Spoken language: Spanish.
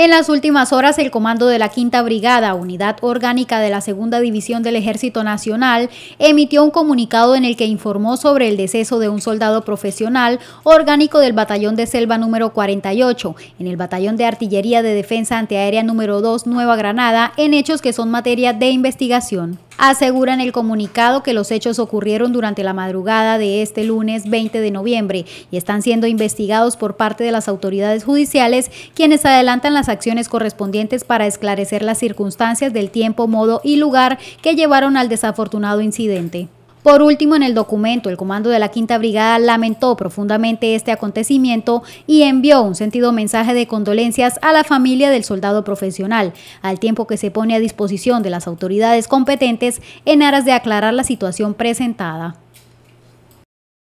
En las últimas horas, el comando de la Quinta Brigada, unidad orgánica de la Segunda División del Ejército Nacional, emitió un comunicado en el que informó sobre el deceso de un soldado profesional orgánico del Batallón de Selva número 48 en el Batallón de Artillería de Defensa Antiaérea número 2 Nueva Granada en hechos que son materia de investigación aseguran el comunicado que los hechos ocurrieron durante la madrugada de este lunes 20 de noviembre y están siendo investigados por parte de las autoridades judiciales, quienes adelantan las acciones correspondientes para esclarecer las circunstancias del tiempo, modo y lugar que llevaron al desafortunado incidente. Por último, en el documento, el comando de la Quinta Brigada lamentó profundamente este acontecimiento y envió un sentido mensaje de condolencias a la familia del soldado profesional, al tiempo que se pone a disposición de las autoridades competentes en aras de aclarar la situación presentada.